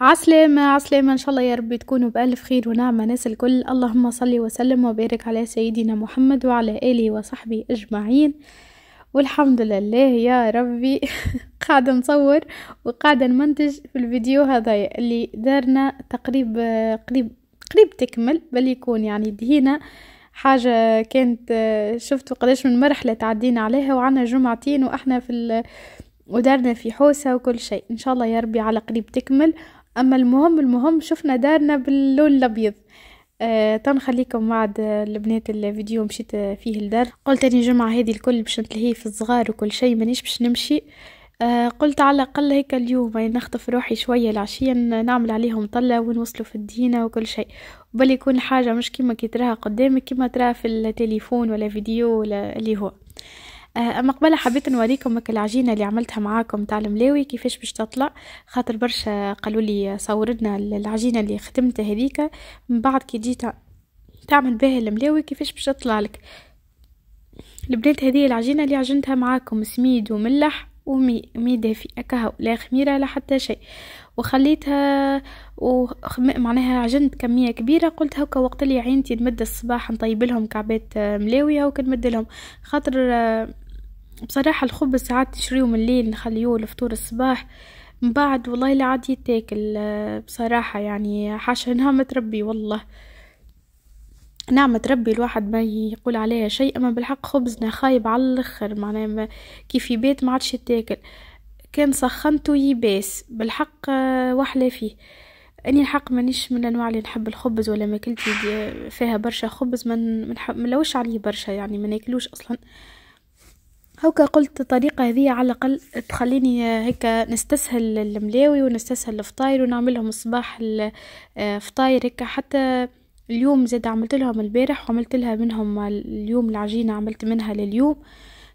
عسلامة عسلامة إن شاء الله يا رب تكونوا بألف خير ونعمة ناس الكل اللهم صل وسلم وبارك على سيدنا محمد وعلى آله وصحبه أجمعين والحمد لله يا ربي قاعدة نصور وقاعدة نمنتج في الفيديو هذايا اللي دارنا تقريب قريب قريب تكمل بل يكون يعني دهينا حاجة كانت شفتوا قداش من مرحلة تعدينا عليها وعنا جمعتين وإحنا في ودارنا في حوسة وكل شيء إن شاء الله يا ربي على قريب تكمل اما المهم المهم شفنا دارنا باللون الابيض آه تنخليكم بعد آه، البنات الفيديو مشيت آه، فيه لدار قلت اني الجمعه هذه الكل باش نتلهي في الصغار وكل شيء مانيش باش نمشي آه قلت على الاقل هيك اليوم يعني نخطف روحي شويه العشيه نعمل عليهم طله ونوصلوا في الدينه وكل شيء وبالي يكون حاجه مش كيما كي تراها قدامك كيما تراها في التليفون ولا فيديو ولا اللي هو آه، اما قبل حبيت نوريكم العجينه اللي عملتها معاكم تاع الملاوي كيفاش باش تطلع خاطر برشا قالوا لي صورنا العجينه اللي خدمتها هذيك من بعد كي جيت تعمل بها الملاوي كيفاش باش تطلع لك البنات هذه العجينه اللي عجنتها معاكم سميد وملح ومي دافي اكاهو لا خميره لا حتى شيء وخليتها وخم... معناها عجنت كميه كبيره قلت هكا وقت اللي عينتي نمد الصباح نطيب لهم كعبات آه، ملاويه وكنمد لهم خاطر آه، بصراحة الخبز ساعات نشريه من الليل نخليه لفطور الصباح من بعد والله لا عاد يتاكل بصراحة يعني حاشا نعمة ربي والله نعمة ربي الواحد ما يقول عليها شيء أما بالحق خبزنا خايب على الآخر معناه كيف يبات ما عادش يتاكل كان سخنته يباس بالحق وحلى فيه اني الحق مانيش من الانواع اللي نحب الخبز ولا ماكلتي فيها برشا خبز من منلوش عليه برشا يعني ما ناكلوش اصلا هوكا قلت الطريقة هذه على الأقل تخليني هيك نستسهل الملاوي ونستسهل الفطاير ونعملهم الصباح الفطاير آه، هيك حتى اليوم زاد عملت لهم البارح وعملت لها منهم اليوم العجينة عملت منها لليوم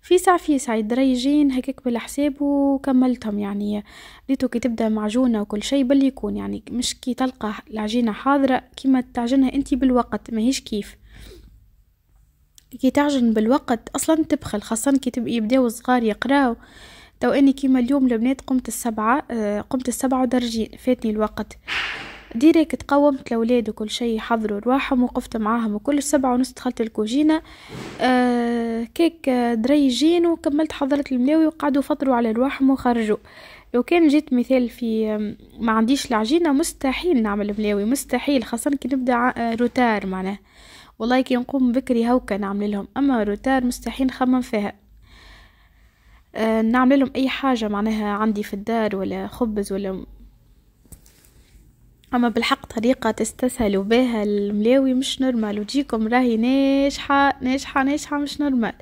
في ساعة في ساعة دريجين هكاك بالحساب وكملتهم يعني ريتو كي تبدا معجونة وكل شيء بل يكون يعني مش كي تلقى العجينة حاضرة كيما تعجنها انت بالوقت ماهيش كيف كي تعجن بالوقت اصلا تبخل خاصه كي تبقي يبداو صغار يقراو تو اني كيما اليوم البنات قمت السبعة آه، قمت السبعة ودرجين فاتني الوقت ديريك تقومت الاولاد وكل شيء حضروا رواحهم وقفت معاهم وكل سبعة ونص دخلت الكوجينة آه كيك آه، دريجين وكملت حضرت الملاوي وقعدوا فطروا على رواحهم وخرجوا لو كان جيت مثال في ما عنديش العجينة مستحيل نعمل ملاوي مستحيل خاصة كي نبدا آه، روتار معناه والله كي نقوم بكري هوكا نعمل لهم اما روتار مستحيل نخمم فيها آه، نعمل لهم اي حاجه معناها عندي في الدار ولا خبز ولا اما بالحق طريقه تستسهلوا بها الملاوي مش نورمال وتجيكم راهي ناجحه ناجحه ناجحه مش نورمال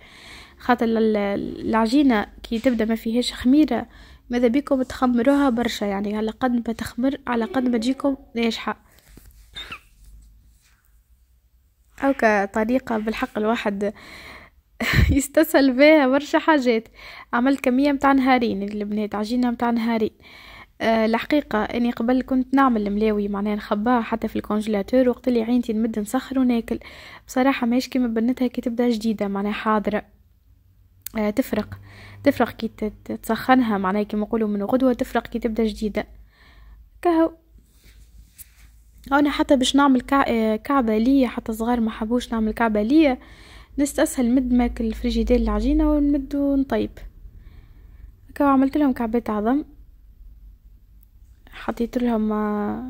خاطر العجينه كي تبدا ما فيهاش خميره ماذا بيكم تخمروها برشا يعني على قد ما تخمر على قد ما تجيكم ناجحه أو كطريقة بالحق الواحد يستسهل بها برشا حاجات عملت كمية متاع نهارين البنات عجينة متاع نهارين أه الحقيقة اني قبل كنت نعمل الملاوي معناها نخباها حتى في الكونجلاتور وقت اللي عينتي نمد نسخر وناكل بصراحة ماهيش كيما بنتها كي تبدا جديدة معناها حاضرة أه تفرق تفرق كي تسخنها معناها كيما نقولوا من غدوة تفرق كي تبدا جديدة كهو أنا حتى باش نعمل آه، كعبة ليا حتى صغار ما حبوش نعمل كعبة ليا نستسهل نمد ماك الفريجيدير العجينة ونمد ونطيب هكا عملت لهم كعبات عظم حطيت لهم آه،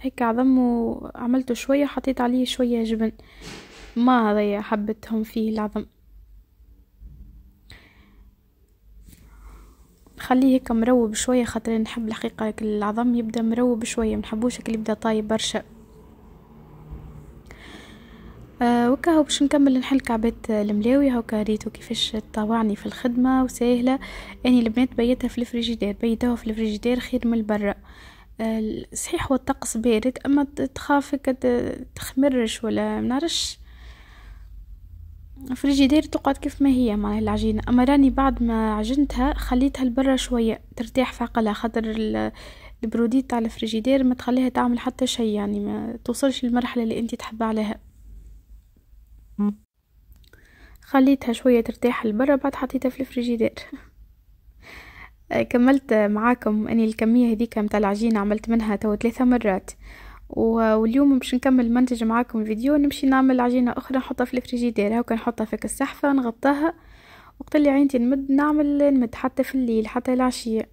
هيك عظم وعملته شوية حطيت عليه شوية جبن ما هذايا حبتهم فيه العظم خليه هيك مروب شوية خاطر نحب الحقيقة العظم يبدا مروب شوية منحبوش هيك يبدا طايب برشا آه وكهو باش نكمل نحل كعبات الملاوي هاكا ريتو كيفاش طوعني في الخدمة وسهلة اني يعني البنات بيتها في الفريجيدير بيتها في الفريجيدير خير من برا آه صحيح هو الطقس بارد اما تخافك تخمرش ولا منعرفش فريجيدير تقعد كيف ما هي مع العجينه اما راني بعد ما عجنتها خليتها لبرا شويه ترتاح في عقلها خاطر البروديت تاع الفريجيدير ما تخليها تعمل حتى شيء يعني ما توصلش للمرحله اللي انت تحب عليها خليتها شويه ترتاح لبرا بعد حطيتها في الفريجيدير كملت معاكم اني الكميه هذيك متاع العجينه عملت منها تو ثلاثه مرات واليوم باش نكمل منتج معاكم الفيديو نمشي نعمل عجينه اخرى نحطها في الفريجيدير هاكا نحطها في السحفه نغطاها وقت اللي عينتي نمد نعمل نمد حتى في الليل حتى العشيه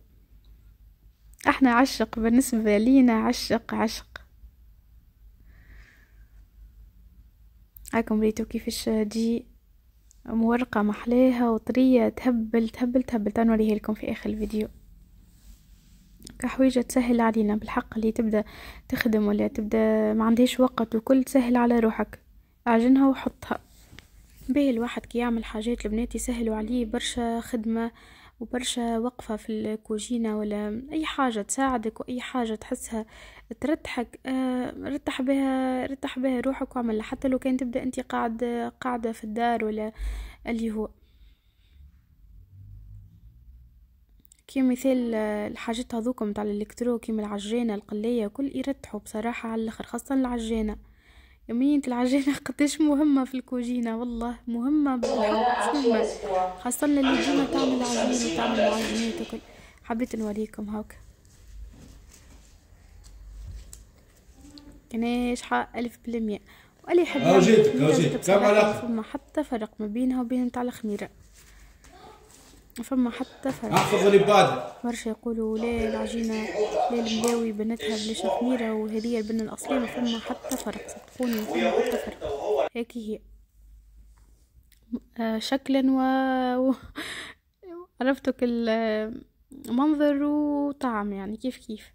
احنا عشق بالنسبه لينا عشق عشق هاكم ريتو كيفاش تجي مورقه محلاها وطريه تهبل تهبل تهبل تنوريه لكم في اخر الفيديو حويجه تسهل علينا بالحق اللي تبدا تخدم ولا تبدا ما عندهاش وقت وكل تسهل على روحك اعجنها وحطها به الواحد كي يعمل حاجات البنات يسهلوا عليه برشا خدمه وبرشا وقفة في الكوجينة ولا أي حاجة تساعدك وأي حاجة تحسها ترتحك آه، رتح بها رتح بها روحك وعملها حتى لو كان تبدأ أنت قاعد قاعدة في الدار ولا اللي هو مثال آه، الحاجات هذوكم متاع الالكترو كيما العجانه القليه كل يرتحوا بصراحه على الاخر خاصه العجانه يومين العجينة قداش مهمة في الكوجينة والله مهمة مهمة خاصة اللي ديما تعمل عجينة تعمل عجينة وكل حبيت نوريكم هاكا كناش شحا ألف بالمية واللي يحب فما حتى فرق ما بينها وبين متاع الخميرة فما حتى فرق احفظ البادة برشا يقولوا لا العجينة لا الملاوي بنتها بلاش خميرة وهذه البنة الأصلية ما فما حتى فرق صدقوني ما فما حتى فرق هيك هي آه شكلا و عرفتك المنظر وطعم يعني كيف كيف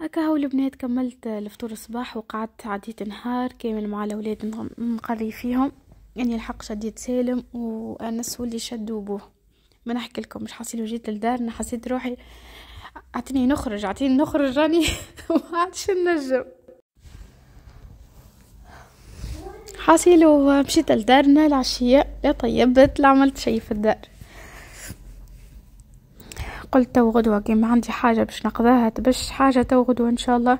هكا هو البنات كملت الفطور الصباح وقعدت عديت نهار كامل مع الاولاد نقري فيهم يعني الحق شديت سالم وانس واللي شدوا بوه ما نحكي لكم مش حاصل وجيت لدارنا حسيت روحي اعطيني نخرج اعطيني نخرج راني ما عادش نجم حاصل ومشيت لدارنا العشية لا طيبت لا عملت شي في الدار قلت تو غدوة كيما عندي حاجة باش نقضاها تبش حاجة تو غدوة ان شاء الله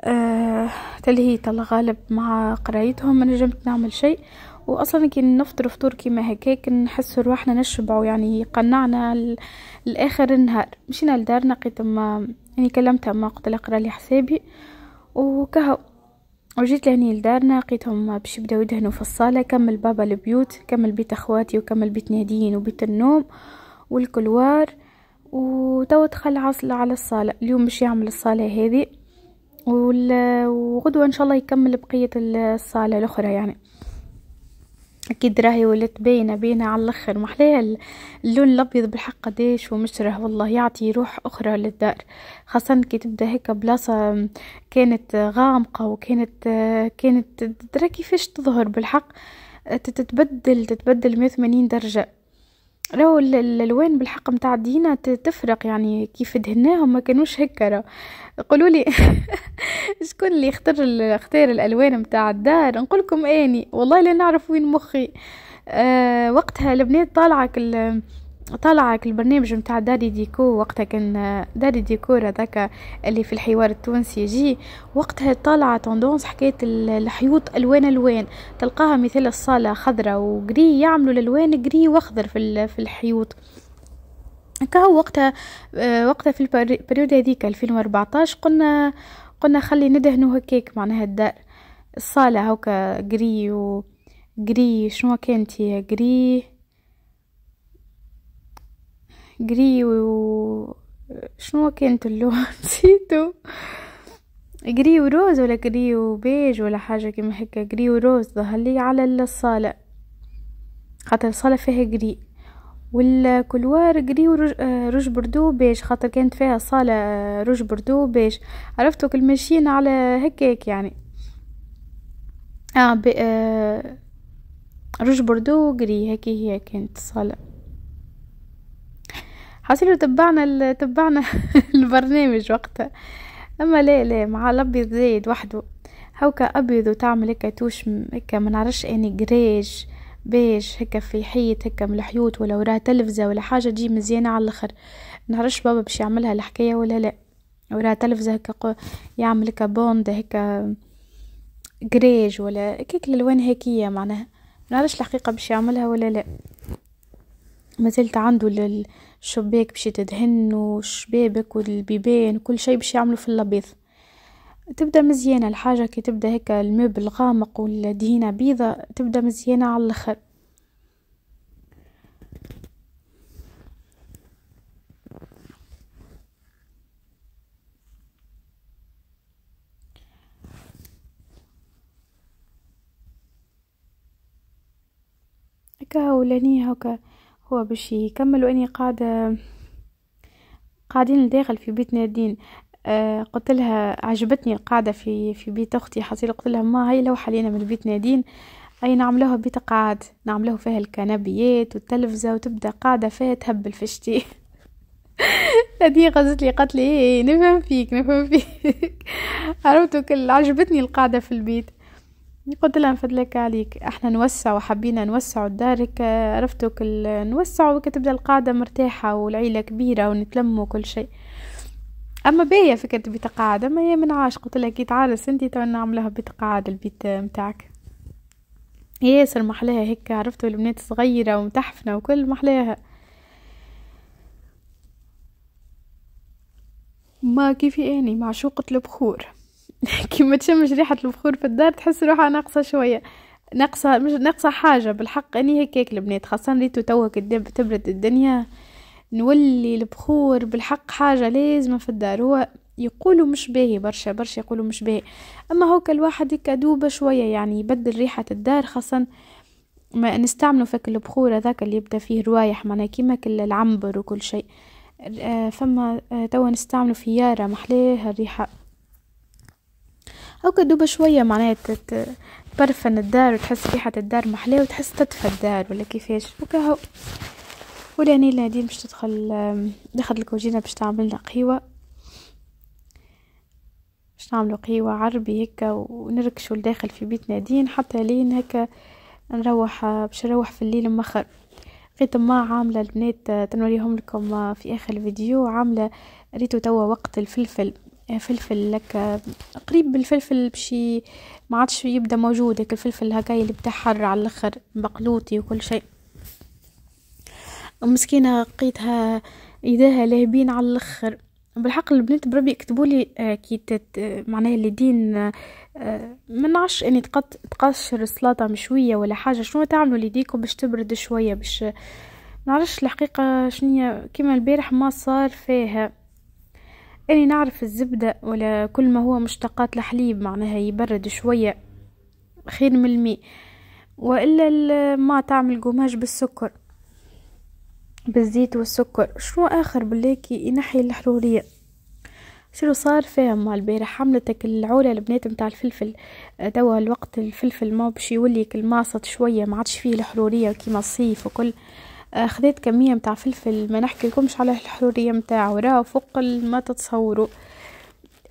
آه تلهيت الغالب مع قرايتهم ما نجمت نعمل شيء واصلا كي نفطر فطور كيما هكاك نحس روحنا نشبعوا يعني قنعنا لاخر النهار مشينا لدارنا قيت ما يعني كلمتها ما قلت لها قرا لي حسابي وكهو وجيت لهني لدارنا لقيتهم باش يبداو يدهنوا في الصاله كمل بابا البيوت كمل بيت اخواتي وكمل بيت نادين وبيت النوم والكلوار وتو دخل عصلة على الصالة اليوم باش يعمل الصالة هذه وغدوة ان شاء الله يكمل بقية الصالة الاخرى يعني اكيد راهي ولات باينه باينه على الاخر محليه اللون الابيض بالحق قداش ومشره والله يعطي روح اخرى للدار خاصه كي تبدا هيك بلاصه كانت غامقه وكانت آه، كانت تدري كيفاش تظهر بالحق تتبدل تتبدل 180 درجه لو الالوان بالحق متاع دينا تفرق يعني كيف دهناهم ما كانوش هكا قولوا لي شكون اللي اختار اختار الالوان متاع الدار نقول لكم اني والله لا نعرف وين مخي أه وقتها البنات طالعه كل طلعك البرنامج متاع داري ديكو وقتها كان داري ديكور هذاك اللي في الحوار التونسي جي وقتها طالعة توندونس حكاية الحيوط ألوان ألوان تلقاها مثل الصالة خضرة وجري يعملوا الألوان جري وأخضر في الحيوط كهو وقتها آه، وقتها في البريود هذيك 2014 قلنا قلنا خلي ندهنوا هكاك معناها الدار الصالة هكا جري و جري شنو كانت هي جري جري و شنو كانت اللون نسيتو جري وروز ولا جري وبيج ولا حاجه كيما هكا جري وروز ظهر لي على الصاله خاطر الصاله فيها جري والكلوار جري روج بردو بيج خاطر كانت فيها صالة روج بردو بيج عرفتو كل ماشيين على هكاك يعني اه, آه روج بردو جري هكي هي كانت الصالة حصيله تبعنا تبعنا البرنامج وقتها اما لا لا مع الابيض زايد وحده هوكا ابيض وتعمل هكا توش هكا ما نعرفش اني يعني جريج بيج هكا في حيط هكا من الحيوط ولا وراها تلفزة ولا حاجة تجي مزيانة على الاخر نعرفش بابا باش يعملها الحكاية ولا لا وراها تلفزة هكا يعمل هكا بوند هكا جريج ولا كيك الالوان هكية معناها نعرفش الحقيقة باش يعملها ولا لا ما زلت عنده الشباك باش تدهن وشبابك والبيبان وكل شيء باش يعملوا في اللبيض تبدا مزيانه الحاجه كي تبدا هيك الميب الغامق والدهينه بيضة تبدا مزيانه على الاخر هكا ولانية هكا هو باش يكمل واني قاعده قاعدين لداخل في بيت نادين آه قلت لها عجبتني القاعدة في في بيت أختي حصيلة قلت لها ما هاي لوحة لينا من بيت نادين أي نعملوها بيت قاعد نعملوها فيها الكنبيات والتلفزة وتبدأ قاعدة فيها تهبل فشتي هذه غزت لي قالت لي ايه نفهم فيك نفهم فيك عرفتو كل عجبتني القاعدة في البيت قلت لها فضلك عليك احنا نوسع وحبينا نوسع دارك عرفتوا كل نوسع وكتبدا القاعدة مرتاحة والعيلة كبيرة ونتلموا كل شيء اما بيا فكرة بيت قاعدة ما هي من عاش قلت لها إيه، كي تعرس انتي تو نعملها بيت قاعدة البيت متاعك ياسر محلاها هيك عرفتوا البنات صغيرة ومتحفنة وكل محلاها ما كيفي اني معشوقة البخور كيما تشمش ريحة البخور في الدار تحس روحها ناقصة شوية ناقصة مش ناقصة حاجة بالحق أني هكاك البنات خاصة ريتو توا كداب تبرد الدنيا نولي البخور بالحق حاجة لازمة في الدار هو يقولوا مش باهي برشا برشا يقولوا مش باهي اما هوك الواحد كدوبه شويه يعني يبدل ريحه الدار خاصه ما نستعملوا فك البخور هذاك اللي يبدا فيه روايح معناها كيما كل العنبر وكل شيء آه، فما آه، توا نستعملوا فياره محلاها الريحه أو كدوبة شوية معناها تبرفن الدار وتحس ريحة الدار محلاه وتحس تدفى الدار ولا كيفاش وكهو ولاني نادين باش تدخل دخل الكوجينة باش تعملنا قهيوة باش نعملو قهيوة عربي هكا ونركشو لداخل في بيت نادين حتى لين هكا نروح باش نروح في الليل مخر لقيت ما عامله البنات تنوريهم لكم في اخر الفيديو عامله ريتو توا وقت الفلفل يعني فلفل هكا قريب بالفلفل بشي ما عادش يبدا موجود هيك الفلفل هكاي اللي بتاع حر على الاخر بقلوتي وكل شيء مسكينه لقيتها ايديها لهبين على الاخر بالحق البنات بربي يكتبوا لي آه، كي آه، معناها اليدين آه، ما نعرفش اني تقط تقشر السلطه مشويه ولا حاجه شنو تعملوا ليديكم باش تبرد شويه باش نعرفش الحقيقه شنو كيما البارح ما صار فيها اني نعرف الزبدة ولا كل ما هو مشتقات الحليب معناها يبرد شوية خير من الماء والا ما تعمل قماش بالسكر بالزيت والسكر شنو اخر بلاكي ينحي الحروريه شنو صار فيها مع البارح حملتك العولة البنات متاع الفلفل توا الوقت الفلفل ما باش يولي كل ماسط شوية ما عادش فيه الحرورية كيما الصيف وكل آه، خذيت كمية متاع فلفل ما نحكي لكمش على الحرورية متاعه راه فوق ما تتصوروا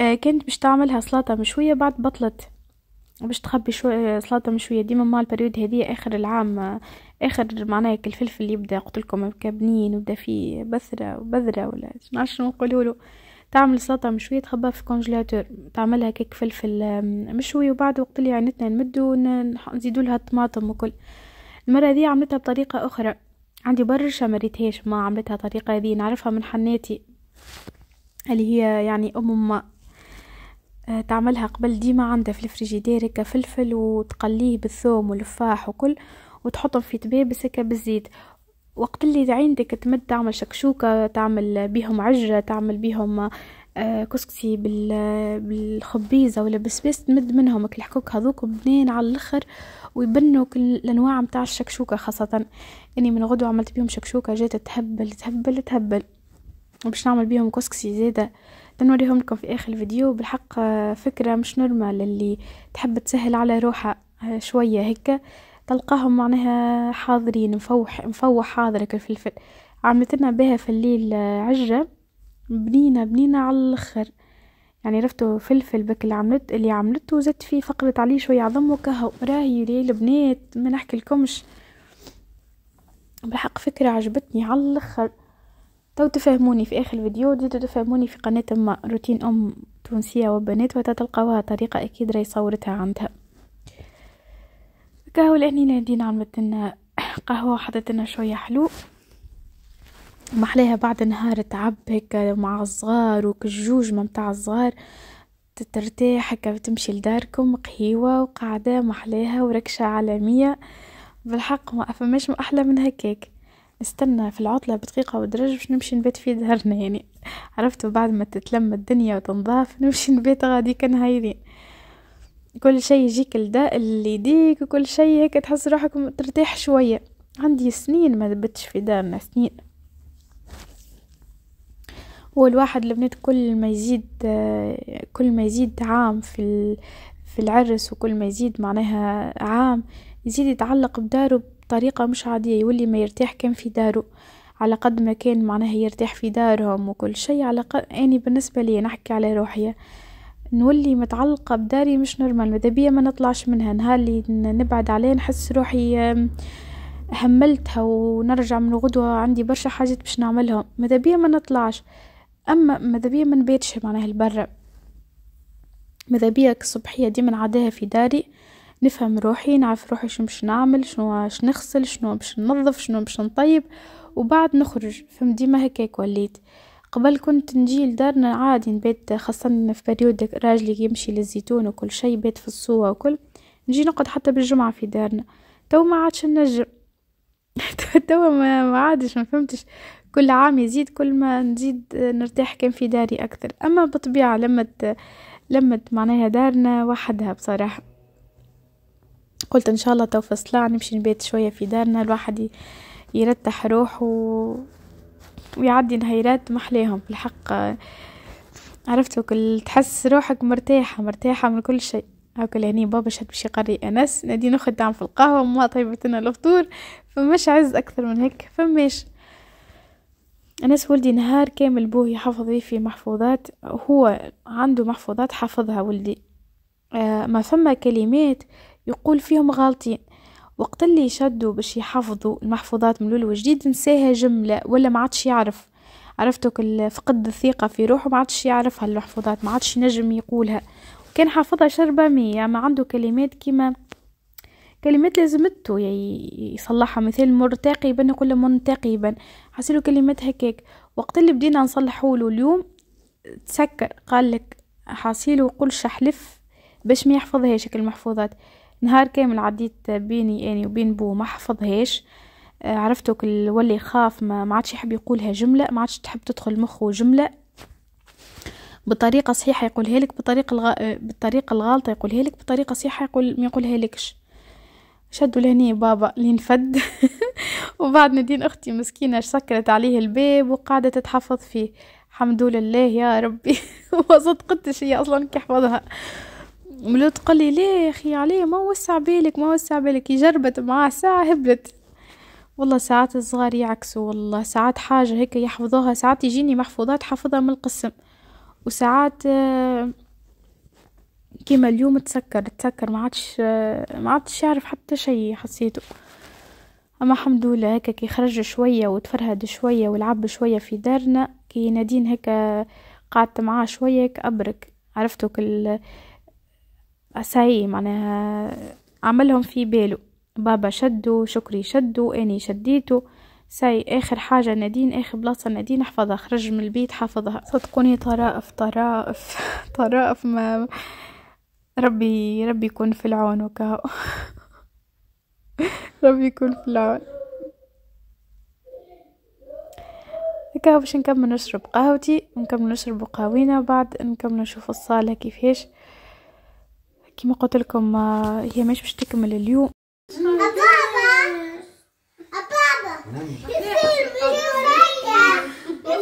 آه، كانت باش تعملها سلطة مشوية بعد بطلت باش تخبي شوية آه، سلطة مشوية ديما مع البريود هذه آخر العام آخر معناها الفلفل يبدا قلت لكم كبنين وبدا فيه بثرة وبذرة ولا نعرفش شنو له تعمل سلطة مشوية تخبها في الكونجيلاتور تعملها كيك فلفل مشوي وبعد وقت اللي عينتنا نمدو نزيدولها الطماطم وكل المرة دي عملتها بطريقة أخرى عندي برشا مريتهاش ما عملتها طريقة هذه نعرفها من حناتي اللي هي يعني أم ما آه، تعملها قبل ديما عندها في الفريجيدير هكا فلفل وتقليه بالثوم والفاح وكل وتحطهم في تبابس هكا بالزيت وقت اللي عندك تمد تعمل شكشوكة تعمل بيهم عجة تعمل بيهم آه، كسكسي بالخبيزة ولا بسبيس تمد منهم الحكوك هذوك بنين على الاخر ويبنوا كل الانواع متاع الشكشوكة خاصة اني من غدوة عملت بيهم شكشوكة جات تهبل تهبل تهبل وباش نعمل بيهم كسكسي زيادة تنوريهم لكم في اخر الفيديو بالحق آه، فكرة مش نورمال اللي تحب تسهل على روحها آه، شوية هيك تلقاهم معناها حاضرين مفوح مفوح حاضر الفلفل عملت لنا بها في الليل عجة بنينة بنينة على الاخر يعني رفتو فلفل بك اللي عملت اللي عملته زدت فيه فقرت عليه شوية عظم وكهو راهي ليه البنات ما نحكي لكمش بالحق فكرة عجبتني على الاخر تو تفهموني في اخر الفيديو زيدوا تفهموني في قناة ما روتين ام تونسية وبنات وتتلقاوها طريقة اكيد راي صورتها عندها كهو لاني نادينا عملت لنا قهوة حطيت لنا شوية حلو ومحلاها بعد نهار تعب هيك مع الصغار ما متاع الصغار ترتاح هكا تمشي لداركم قهيوة وقاعدة محلاها وركشة عالمية بالحق ما فماش ما أحلى من هكاك نستنى في العطلة بدقيقة ودرج باش نمشي نبات في دارنا يعني عرفتوا بعد ما تتلم الدنيا وتنضاف نمشي نبات غادي كان هايرين كل شيء يجيك لدا اللي يديك وكل شيء هيك تحس روحك ترتاح شوية عندي سنين ما دبتش في دارنا سنين والواحد البنات كل ما يزيد كل ما يزيد عام في في العرس وكل ما يزيد معناها عام يزيد يتعلق بداره بطريقة مش عادية يولي ما يرتاح كان في داره على قد ما كان معناها يرتاح في دارهم وكل شيء على قد أني بالنسبة لي نحكي على روحي نولي متعلقة بداري مش نورمال ماذا بيا ما نطلعش منها نهار اللي نبعد عليه نحس روحي هملتها ونرجع من غدوة عندي برشا حاجات باش نعملهم ماذا بيا ما نطلعش اما ماذا بيا ما نبيتش معناها لبرا ماذا بيا الصبحيه دي نعديها في داري نفهم روحي نعرف روحي شنو باش نعمل شنو باش نغسل شنو باش ننظف شنو باش نطيب وبعد نخرج فهم ديما هكاك وليت قبل كنت نجي لدارنا عادي نبيت خاصة في بريود راجلي يمشي للزيتون وكل شي بيت في الصوة وكل نجي نقعد حتى بالجمعة في دارنا تو ما عادش نجم توا ما عادش ما فهمتش كل عام يزيد كل ما نزيد آه، نرتاح كان في داري أكثر أما بطبيعة لمت لمت معناها دارنا وحدها بصراحة قلت إن شاء الله تو فصلع نمشي نبات شوية في دارنا الواحد يرتح روحه و... ويعدي نهيرات محليهم الحق آه، عرفتوا كل تحس روحك مرتاحة مرتاحة من كل شيء هاكا هني بابا شاد باش يقري انس نادي نخدم في القهوه ما طيبت لنا الفطور فماش عز اكثر من هيك فماش أنس ولدي نهار كامل بوه يحفظ لي في محفوظات هو عنده محفوظات حافظها ولدي آه ما فما كلمات يقول فيهم غالطين وقت اللي يشدوا باش يحفظوا المحفوظات من الأول وجديد نساها جملة ولا ما عادش يعرف عرفتك فقد الثقة في روحه ما عادش يعرف هالمحفوظات ما عادش ينجم يقولها وكان حافظها شربة مية ما عنده كلمات كيما كلمات لازمته يصلحها مثل مرتقبا يقول منتقبا حصيله كلمات هكاك وقت اللي بدينا نصلحه له اليوم تسكر قال لك حصيله وقل شحلف باش ما يحفظهاش المحفوظات نهار كامل عديت بيني اني وبين بو ما حفظهاش آه، عرفتو كل ولي خاف ما عادش يحب يقولها جمله ما عادش تحب تدخل مخه جمله بطريقه صحيحه يقولها لك بطريقه الغ... آه، بالطريقه الغالطه يقولها لك بطريقه صحيحه يقول ما يقولها لكش شدوا لهني بابا لين فد وبعد ندين أختي مسكينة سكرت عليه الباب وقعدت تحفظ فيه الحمد لله يا ربي وصدقتش هي أصلا كيحفظها ملو تقول لي ليه يا أخي عليه ما وسع بالك ما وسع بالك جربت معاه ساعة هبلت والله ساعات الصغار يعكسوا والله ساعات حاجة هيك يحفظوها ساعات يجيني محفوظات حافظها من القسم وساعات آه كيما اليوم تسكر تسكر ما عادش ما عادش يعرف حتى شيء حسيته اما الحمد لله هكا كي خرج شويه وتفرهد شويه ولعب شويه في دارنا كي نادين هكا قعدت معاه شويه هيك ابرك عرفتو كل اساي معناها عملهم في بالو بابا شدو شكري شدو اني شديتو ساي اخر حاجة نادين اخر بلاصة نادين احفظها خرج من البيت حافظها صدقوني طرائف طرائف طرائف ما ربي ربي يكون في العون وكهو ربي يكون في العون هكا باش نكمل نشرب قهوتي نكمل نشرب قهوينا بعد نكمل نشوف الصالة كيفاش كيما قلت لكم آه، هي مش باش تكمل اليوم بابا بابا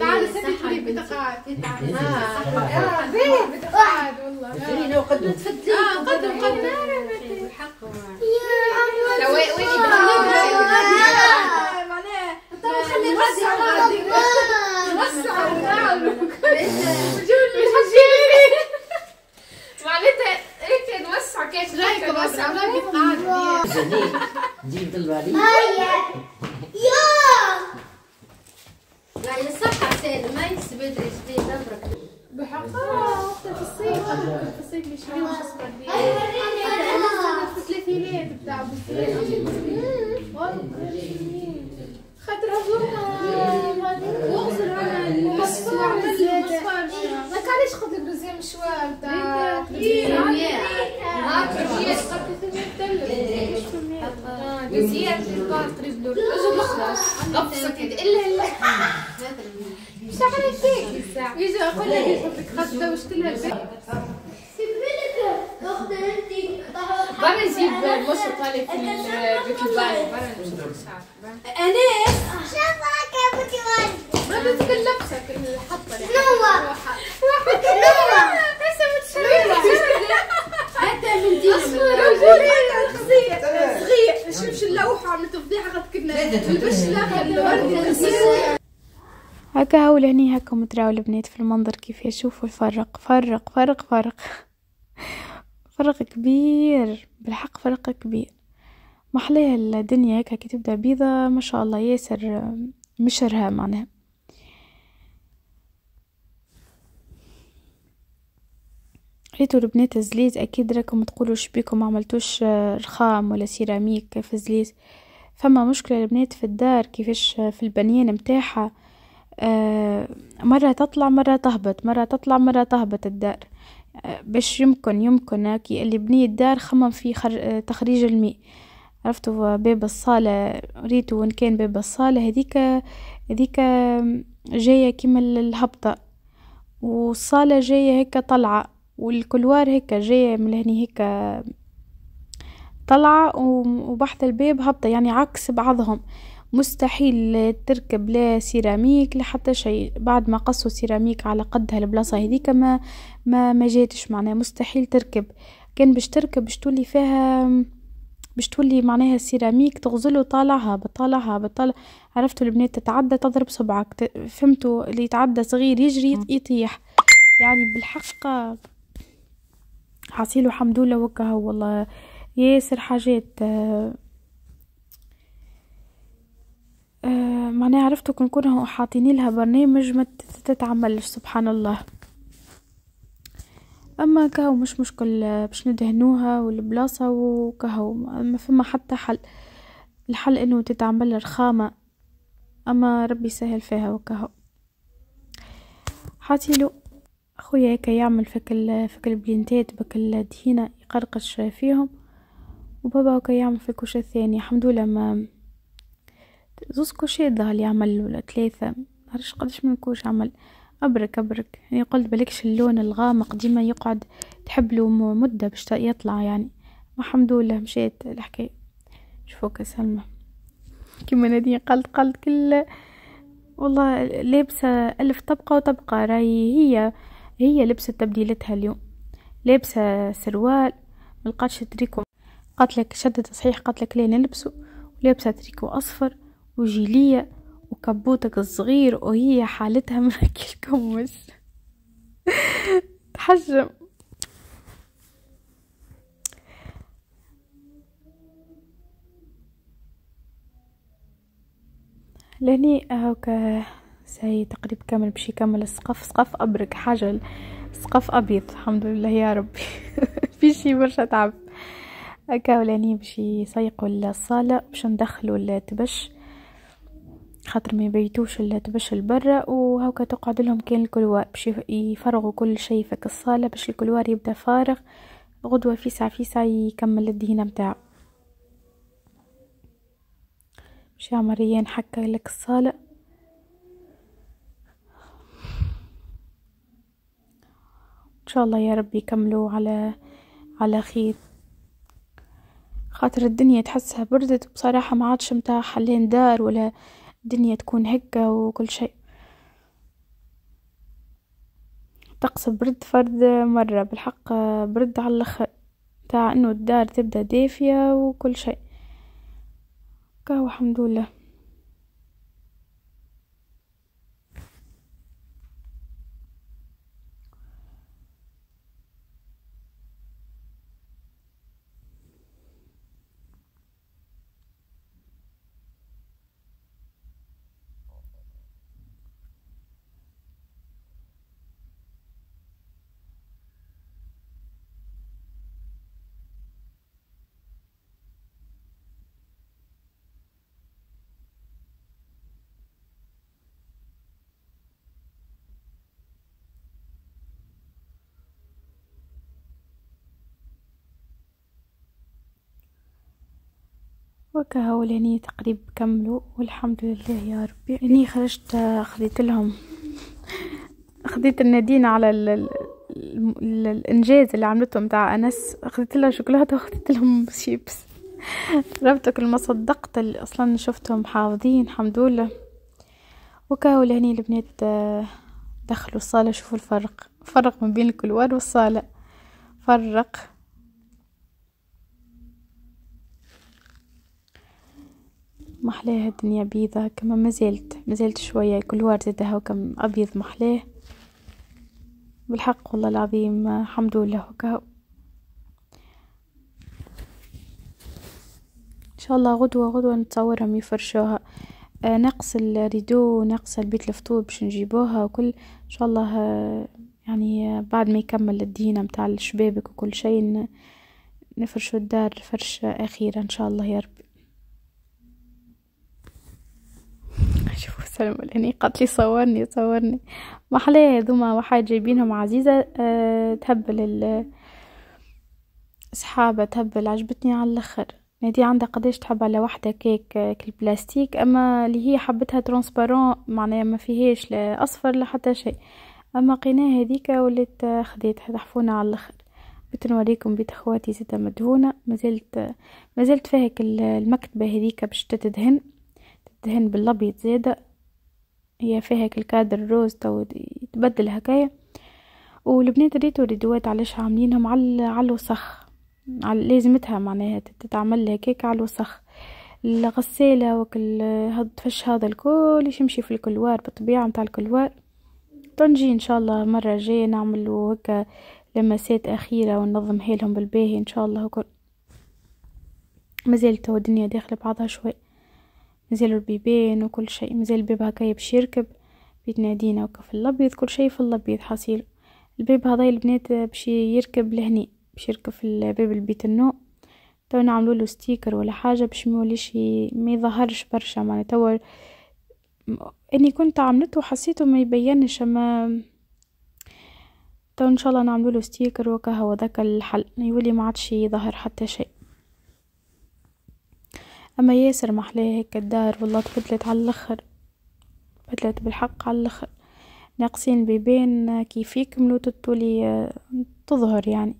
تعالي سنتي بتقعد تتعالى اه باهي آه، آه. بتقعد والله زين قد تفدلي لقد دوشت لها البيت برا نجيب مصر طالب في بيت الباي برا نجيب انيس شافك يا بنتي والدي ما بدك لبسك الحطه نوى نوى هسه متشرفه هذا من دينا صغير صغير شوف شو اللوحه عملت فضيحه قد كنا نلبس لا هكا هاو لهني هكا متراو البنات في المنظر كيف يشوفوا الفرق فرق فرق فرق فرق كبير بالحق فرق كبير محلية الدنيا هكا كي تبدا بيضة ما شاء الله ياسر آه، مشرها معناها ريتو البنات الزليز اكيد راكم تقولوش بيكم ما عملتوش آه، رخام ولا سيراميك في الزليز فما مشكله البنات في الدار كيفاش آه، في البنيان متاعها آه، مرة تطلع مرة تهبط مرة تطلع مرة تهبط الدار آه، باش يمكن يمكن كي اللي بني الدار خمم في آه، تخريج الماء عرفتوا باب الصالة ريتو وان كان باب الصالة هذيك هذيك جاية كيما الهبطة والصالة جاية هيك طلعة والكلوار هيك جاية من هني هيك طلعة وبحث الباب هبطة يعني عكس بعضهم مستحيل تركب لا سيراميك لا حتى شيء بعد ما قصوا سيراميك على قدها البلاصه هذيك ما ما ما جاتش معناها مستحيل تركب كان باش تركب باش تولي فيها باش تولي معناها السيراميك هابط طالع بطالعها بطالع عرفتوا البنات تتعدى تضرب صبعك فهمتوا اللي يتعدى صغير يجري يطيح يعني بالحق حصيله الحمد لله وكا هو والله ياسر حاجات معناها عرفتو كون كونه حاطين لها برنامج ما تتعملش سبحان الله اما كهو مش مشكل باش ندهنوها والبلاصة وكهو ما فما حتى حل الحل انه تتعمل رخامة اما ربي يسهل فيها وكهو حاتيلو خويا هيك يعمل فك فيك البلينتات بك الدهينة يقرقش فيهم وبابا هكا يعمل في الكوشة الثانية الحمد لله ما زوز كوشي ظهر لي عمل ولا ثلاثة معرفش قداش من كوش عمل أبرك أبرك يعني قلت بلكش اللون الغامق ديما يقعد له مدة باش يطلع يعني الحمد لله مشيت الحكاية شوفوك كسلمة كيما نادين قلت قلت كل والله لابسة ألف طبقة وطبقة راهي هي هي لبست تبديلتها اليوم لابسة سروال ملقاتش تريكو قالت لك شدت صحيح قالت لك ليه نلبسه ولابسة تريكو أصفر وجيلية وكبوتك الصغير وهي حالتها ماكل كمس تحجم لاني هاكا ساي تقريب كامل باش يكمل السقف سقف ابرك حاجه سقف ابيض الحمد لله يا ربي في شي برشا تعب هاكا ولاني باش يسيقوا الصاله باش ندخلوا التبش خاطر ما يبيتوش تبش البرة وهوكا تقعد لهم كان الكلوار باش يفرغوا كل شيء فك الصاله باش الكلوار يبدا فارغ غدوه فيسع فيسع يكمل الدهنه متاعو باش عمريان ريان لك الصاله ان شاء الله يا ربي يكملوا على على خير خاطر الدنيا تحسها بردت بصراحه ما عادش متاع حلين دار ولا الدنيا تكون هكا وكل شيء الطقس برد فرد مرة بالحق برد على الأخر تاع انه الدار تبدا دافية وكل شيء كهو الحمد لله وكهو لاني تقريب كملوا والحمد لله يا ربي اني خرجت خذيت لهم خذيت النادين على ال ال الانجاز اللي عملته متاع انس خذيت لها شوكولاته وخذيت لهم شيبس ربتك ما صدقت اللي اصلا شفتهم حافظين الحمد لله وكاو لهني البنات دخلوا الصاله شوفوا الفرق فرق ما بين الكلوار والصاله فرق محلاه الدنيا بيضة كما مازالت مازالت شوية كل وار زاد هاكا أبيض محلاه بالحق والله العظيم الحمد لله هكا ان شاء الله غدوة غدوة نتصورهم يفرشوها آه نقص الريدو نقص البيت الفطور باش نجيبوها وكل ان شاء الله آه، يعني بعد ما يكمل الدينة متاع الشبابك وكل شيء نفرشوا الدار فرشة أخيرة ان شاء الله يا ربي شوفوا السلام الاني يعني قالت لي صورني صورني ما حلاها هذوما واحد جايبينهم عزيزة أه تهبل ال صحابة تهبل عجبتني على الاخر نادي عندها قداش تحب على وحدة كيك آه، كالبلاستيك اما اللي هي حبتها ترونسبارون معناها ما فيهاش لا اصفر لا حتى شيء اما قناة هذيك ولات آه، خديت تحفونة على الاخر بيت نوريكم بيت اخواتي زيت مدهونة مازلت آه، مازلت فيها المكتبة هذيك باش تتدهن دهن بالابيض زيادة هي فيها الكادر الروز تو يتبدل هكايا والبنات ريتو ريدوات علاش عاملينهم على على الوسخ على لازمتها معناها تتعمل هكاك على الوسخ الغسالة وكل هاد فش هذا الكل يمشي في الكلوار بالطبيعة متاع الكلوار تنجي ان شاء الله مرة جاية نعملو هكا لمسات اخيرة وننظم حالهم بالباهي ان شاء الله وكل مازالت الدنيا داخله بعضها شوي مازالو البيبان وكل شيء مازال البيب هكايا باش يركب بيت نادينا في الابيض كل شيء في الابيض حصيل البيب هذا البنات باش يركب لهني باش يركب في باب البيت النوم تو نعملوا له ستيكر ولا حاجه باش ما يوليش ما يظهرش برشا معناتها تو اني كنت عملته وحسيته ما يبينش اما تو ان شاء الله نعملوا له ستيكر وكا هو ذاك الحل يولي ما عادش يظهر حتى شيء أما ياسر محلاه هيك الدار والله تبدلت على الآخر تبدلت بالحق على الآخر ناقصين بيبان كيف يكملوا تطولي تظهر يعني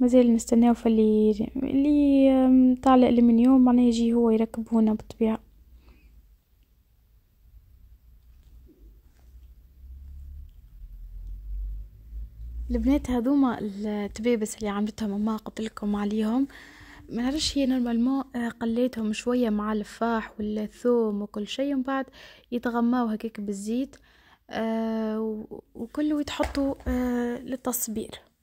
مازال نستناو فاللي اللي من الالمنيوم معناه يجي هو يركبونا بالطبيعه البنات هذوما التبابس اللي عملتهم ما قلت لكم عليهم ما نعرفش هي نورمالمون آه، قليتهم شويه مع الفاح والثوم وكل شيء من بعد يتغماو هكاك بالزيت آه وكله يتحطوا آه للتصبير